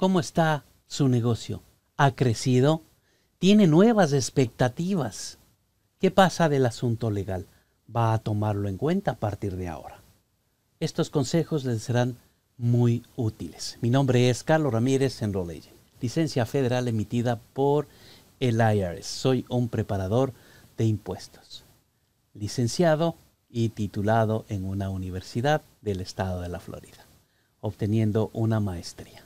¿Cómo está su negocio? ¿Ha crecido? ¿Tiene nuevas expectativas? ¿Qué pasa del asunto legal? Va a tomarlo en cuenta a partir de ahora. Estos consejos les serán muy útiles. Mi nombre es Carlos Ramírez en licencia federal emitida por el IRS. Soy un preparador de impuestos, licenciado y titulado en una universidad del estado de la Florida, obteniendo una maestría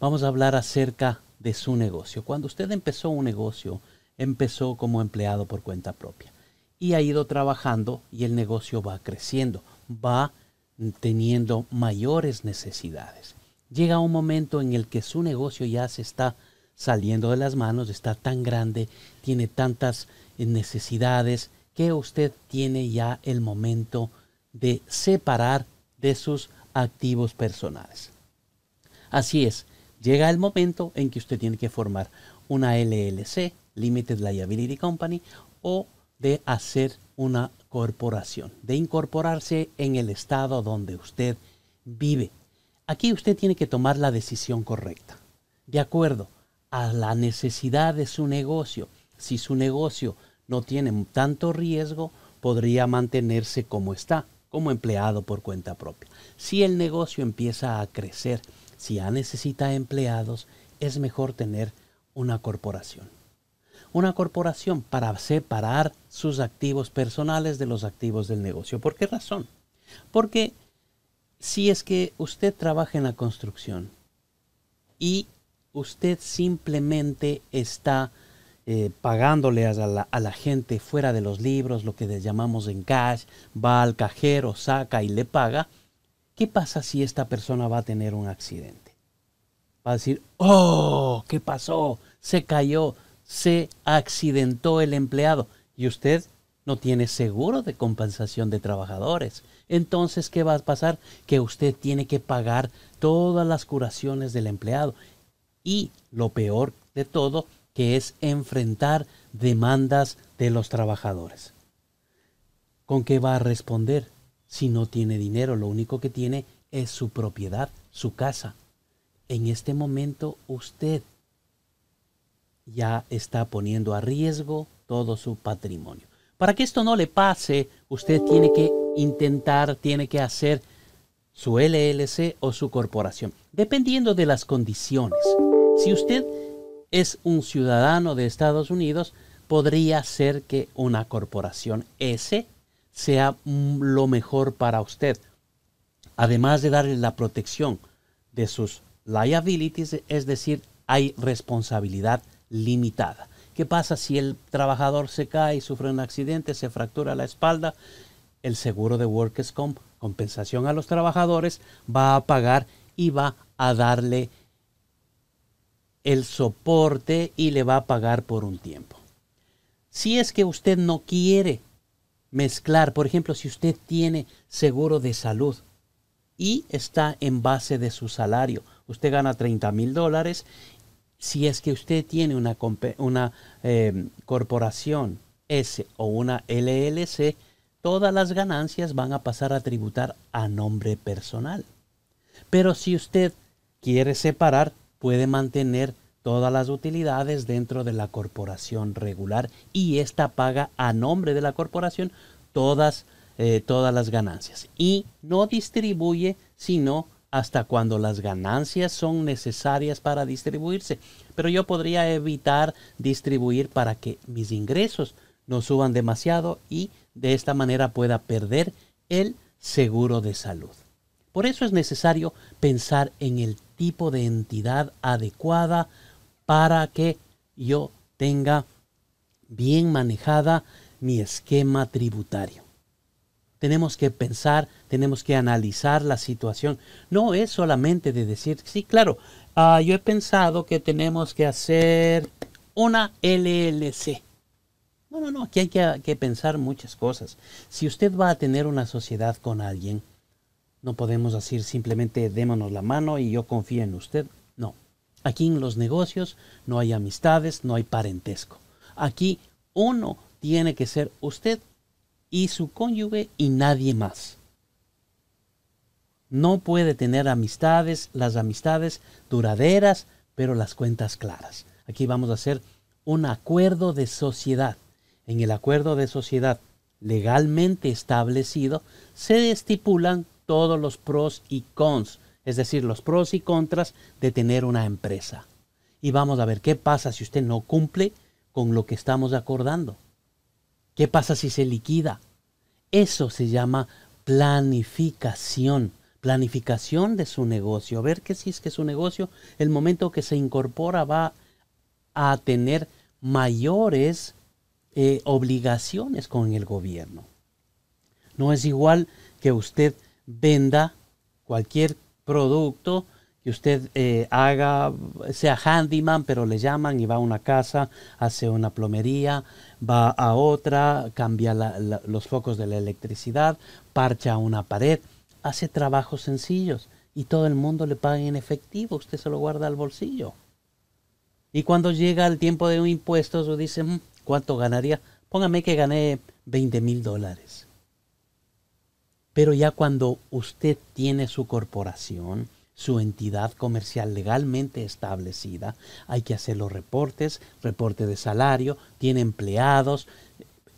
vamos a hablar acerca de su negocio. Cuando usted empezó un negocio, empezó como empleado por cuenta propia y ha ido trabajando y el negocio va creciendo, va teniendo mayores necesidades. Llega un momento en el que su negocio ya se está saliendo de las manos, está tan grande, tiene tantas necesidades que usted tiene ya el momento de separar de sus activos personales. Así es, Llega el momento en que usted tiene que formar una LLC, Limited Liability Company, o de hacer una corporación, de incorporarse en el estado donde usted vive. Aquí usted tiene que tomar la decisión correcta, de acuerdo a la necesidad de su negocio. Si su negocio no tiene tanto riesgo, podría mantenerse como está, como empleado por cuenta propia. Si el negocio empieza a crecer, si ya necesita empleados, es mejor tener una corporación. Una corporación para separar sus activos personales de los activos del negocio. ¿Por qué razón? Porque si es que usted trabaja en la construcción y usted simplemente está eh, pagándole a la, a la, gente fuera de los libros, lo que llamamos en cash, va al cajero, saca y le paga, ¿Qué pasa si esta persona va a tener un accidente? Va a decir, oh, ¿qué pasó? Se cayó, se accidentó el empleado y usted no tiene seguro de compensación de trabajadores. Entonces, ¿qué va a pasar? Que usted tiene que pagar todas las curaciones del empleado. Y lo peor de todo, que es enfrentar demandas de los trabajadores. ¿Con qué va a responder? si no tiene dinero, lo único que tiene es su propiedad, su casa. En este momento usted ya está poniendo a riesgo todo su patrimonio. Para que esto no le pase, usted tiene que intentar, tiene que hacer su LLC o su corporación, dependiendo de las condiciones. Si usted es un ciudadano de Estados Unidos, podría ser que una corporación S sea lo mejor para usted. Además de darle la protección de sus liabilities, es decir, hay responsabilidad limitada. ¿Qué pasa si el trabajador se cae, sufre un accidente, se fractura la espalda? El seguro de Workers' Comp, compensación a los trabajadores, va a pagar y va a darle el soporte y le va a pagar por un tiempo. Si es que usted no quiere mezclar, por ejemplo, si usted tiene seguro de salud y está en base de su salario, usted gana 30 mil dólares, si es que usted tiene una, una em, corporación S o una LLC, todas las ganancias van a pasar a tributar a nombre personal. Pero si usted quiere separar, puede mantener todas las utilidades dentro de la corporación regular y esta paga a nombre de la corporación todas, eh, todas las ganancias y no distribuye sino hasta cuando las ganancias son necesarias para distribuirse. Pero yo podría evitar distribuir para que mis ingresos no suban demasiado y de esta manera pueda perder el seguro de salud. Por eso es necesario pensar en el tipo de entidad adecuada para que yo tenga bien manejada mi esquema tributario. Tenemos que pensar, tenemos que analizar la situación. No es solamente de decir, sí, claro, ah, yo he pensado que tenemos que hacer una LLC. No, no, no, aquí hay que, que, pensar muchas cosas. Si usted va a tener una sociedad con alguien, no podemos decir simplemente démonos la mano y yo confío en usted. No. Aquí en los negocios no hay amistades, no hay parentesco. Aquí uno tiene que ser usted y su cónyuge y nadie más. No puede tener amistades, las amistades duraderas, pero las cuentas claras. Aquí vamos a hacer un acuerdo de sociedad. En el acuerdo de sociedad legalmente establecido se estipulan todos los pros y cons es decir, los pros y contras de tener una empresa. Y vamos a ver qué pasa si usted no cumple con lo que estamos acordando. ¿Qué pasa si se liquida? Eso se llama planificación. Planificación de su negocio. Ver que si es que su negocio, el momento que se incorpora, va a tener mayores eh, obligaciones con el gobierno. No es igual que usted venda cualquier producto, que usted eh, haga, sea handyman, pero le llaman y va a una casa, hace una plomería, va a otra, cambia los focos de la electricidad, parcha una pared, hace trabajos sencillos y todo el mundo le paga en efectivo, usted se lo guarda al bolsillo. Y cuando llega el tiempo de un impuesto, dice, mm, ¿cuánto ganaría? Póngame que gané 20 mil dólares. Pero ya cuando usted tiene su corporación, su entidad comercial legalmente establecida, hay que hacer los reportes, reporte de salario, tiene empleados.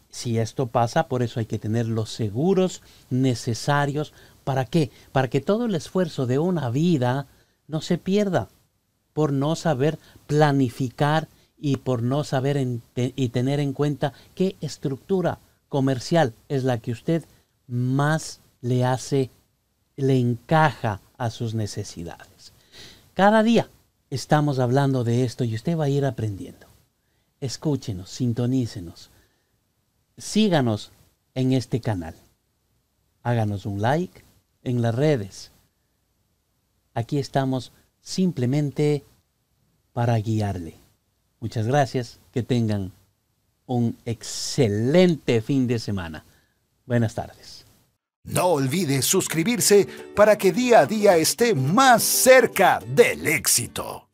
Si esto pasa, por eso hay que tener los seguros necesarios. ¿Para qué? Para que todo el esfuerzo de una vida no se pierda por no saber planificar y por no saber y tener en cuenta qué estructura comercial es la que usted más le hace, le encaja a sus necesidades. Cada día estamos hablando de esto y usted va a ir aprendiendo. Escúchenos, sintonícenos, síganos en este canal. Háganos un like en las redes. Aquí estamos simplemente para guiarle. Muchas gracias, que tengan un excelente fin de semana. Buenas tardes. No olvides suscribirse para que día a día esté más cerca del éxito.